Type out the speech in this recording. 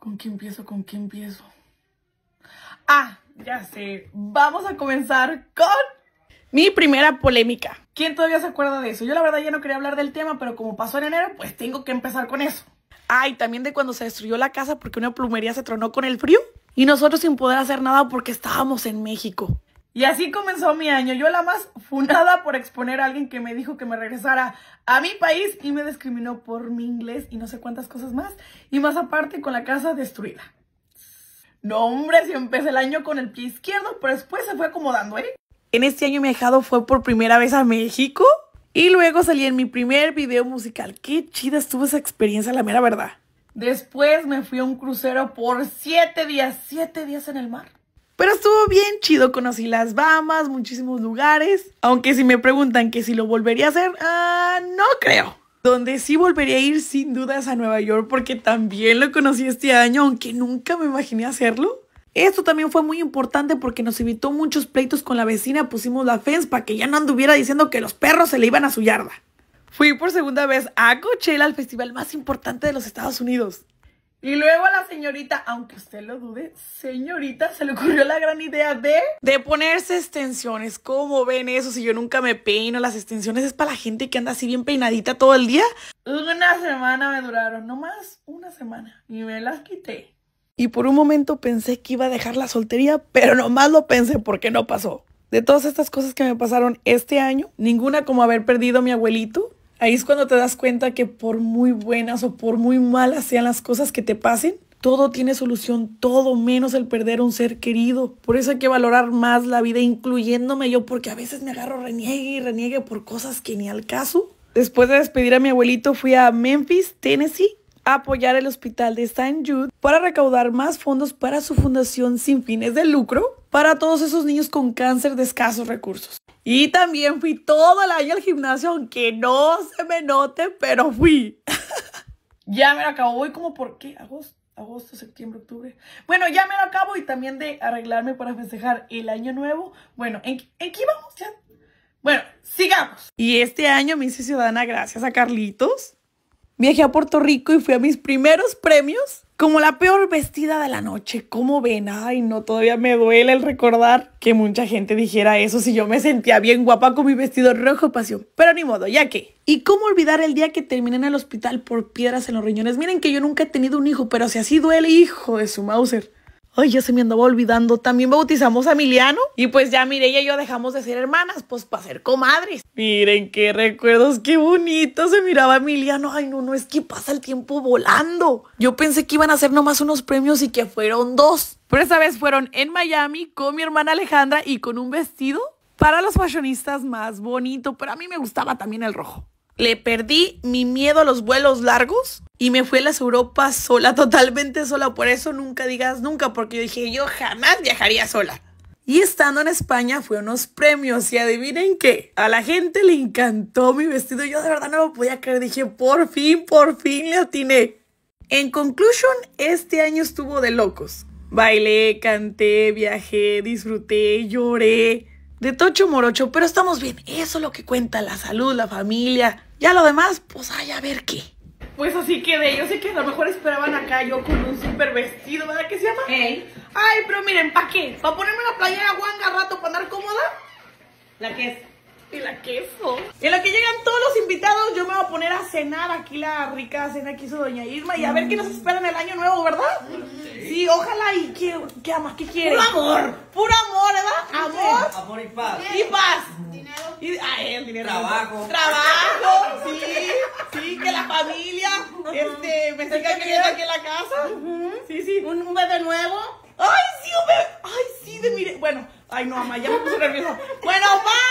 ¿Con qué empiezo? ¿Con qué empiezo? Ah, ya sé. Vamos a comenzar con mi primera polémica. ¿Quién todavía se acuerda de eso? Yo la verdad ya no quería hablar del tema, pero como pasó en enero, pues tengo que empezar con eso. Ay, también de cuando se destruyó la casa porque una plumería se tronó con el frío y nosotros sin poder hacer nada porque estábamos en México. Y así comenzó mi año. Yo la más funada por exponer a alguien que me dijo que me regresara a mi país y me discriminó por mi inglés y no sé cuántas cosas más. Y más aparte con la casa destruida. No, hombre, si empecé el año con el pie izquierdo, pero después se fue acomodando, ¿eh? En este año mi viajado fue por primera vez a México y luego salí en mi primer video musical. Qué chida estuvo esa experiencia, la mera verdad. Después me fui a un crucero por siete días, siete días en el mar. Pero estuvo bien chido, conocí las Bahamas, muchísimos lugares. Aunque si me preguntan que si lo volvería a hacer, ah, no creo. Donde sí volvería a ir sin dudas a Nueva York porque también lo conocí este año, aunque nunca me imaginé hacerlo. Esto también fue muy importante porque nos evitó muchos pleitos con la vecina, pusimos la fence para que ya no anduviera diciendo que los perros se le iban a su yarda. Fui por segunda vez a Coachella, al festival más importante de los Estados Unidos. Y luego a la señorita, aunque usted lo dude, señorita, se le ocurrió la gran idea de... De ponerse extensiones. ¿Cómo ven eso? Si yo nunca me peino, las extensiones es para la gente que anda así bien peinadita todo el día. Una semana me duraron, no más una semana. Y me las quité. Y por un momento pensé que iba a dejar la soltería, pero nomás lo pensé porque no pasó. De todas estas cosas que me pasaron este año, ninguna como haber perdido a mi abuelito, Ahí es cuando te das cuenta que por muy buenas o por muy malas sean las cosas que te pasen, todo tiene solución, todo menos el perder a un ser querido. Por eso hay que valorar más la vida, incluyéndome yo, porque a veces me agarro reniegue y reniegue por cosas que ni al caso. Después de despedir a mi abuelito, fui a Memphis, Tennessee, a apoyar el hospital de St. Jude para recaudar más fondos para su fundación sin fines de lucro para todos esos niños con cáncer de escasos recursos. Y también fui todo el año al gimnasio, aunque no se me note, pero fui. ya me lo acabo, voy como por qué, agosto, agosto, septiembre, octubre. Bueno, ya me lo acabo y también de arreglarme para festejar el año nuevo. Bueno, ¿en, ¿en qué vamos ya? Bueno, sigamos. Y este año me hice ciudadana gracias a Carlitos. Viajé a Puerto Rico y fui a mis primeros premios como la peor vestida de la noche. ¿Cómo ven? Ay, no, todavía me duele el recordar que mucha gente dijera eso si yo me sentía bien guapa con mi vestido rojo pasión. Pero ni modo, ya que. ¿Y cómo olvidar el día que terminé en el hospital por piedras en los riñones? Miren que yo nunca he tenido un hijo, pero si así duele, hijo de su Mauser. Ay, ya se me andaba olvidando. También bautizamos a Emiliano. Y pues ya Mireia y yo dejamos de ser hermanas, pues para ser comadres. Miren qué recuerdos, qué bonito se miraba Emiliano. Ay, no, no, es que pasa el tiempo volando. Yo pensé que iban a ser nomás unos premios y que fueron dos. Pero esa vez fueron en Miami con mi hermana Alejandra y con un vestido para los fashionistas más bonito. Pero a mí me gustaba también el rojo. Le perdí mi miedo a los vuelos largos y me fui a las Europas sola, totalmente sola. Por eso nunca digas nunca, porque yo dije, yo jamás viajaría sola. Y estando en España fue unos premios y adivinen qué, a la gente le encantó mi vestido, yo de verdad no lo podía creer, dije, por fin, por fin le atiné. En conclusion, este año estuvo de locos. Bailé, canté, viajé, disfruté, lloré, de tocho morocho, pero estamos bien, eso es lo que cuenta, la salud, la familia, ya lo demás, pues ay, a ver qué. Pues así quedé. Yo sé que a lo mejor esperaban acá yo con un super vestido, ¿verdad que se llama? Ay, pero miren, ¿para qué? ¿Para ponerme la playera guanga rato para andar cómoda? La que es. Y la queso. en la que llegan todos los invitados, yo me voy a poner a cenar aquí la rica cena que hizo Doña Irma y a ver qué nos espera en el año nuevo, ¿verdad? Sí, ojalá y que, ¿qué amas? ¿Qué quiere? Puro amor. Puro amor, ¿verdad? Amor. Amor y paz. Y paz. Dinero. Y, ay, el dinero. Trabajo. Trabajo. Sí, que la familia este, me siga queriendo aquí en la casa. Sí, sí. Un, bebé nuevo. ¡Ay, sí, un bebé! ¡Ay, sí! De Bueno, ay, no, mamá, ya me puse nerviosa. Bueno, papá.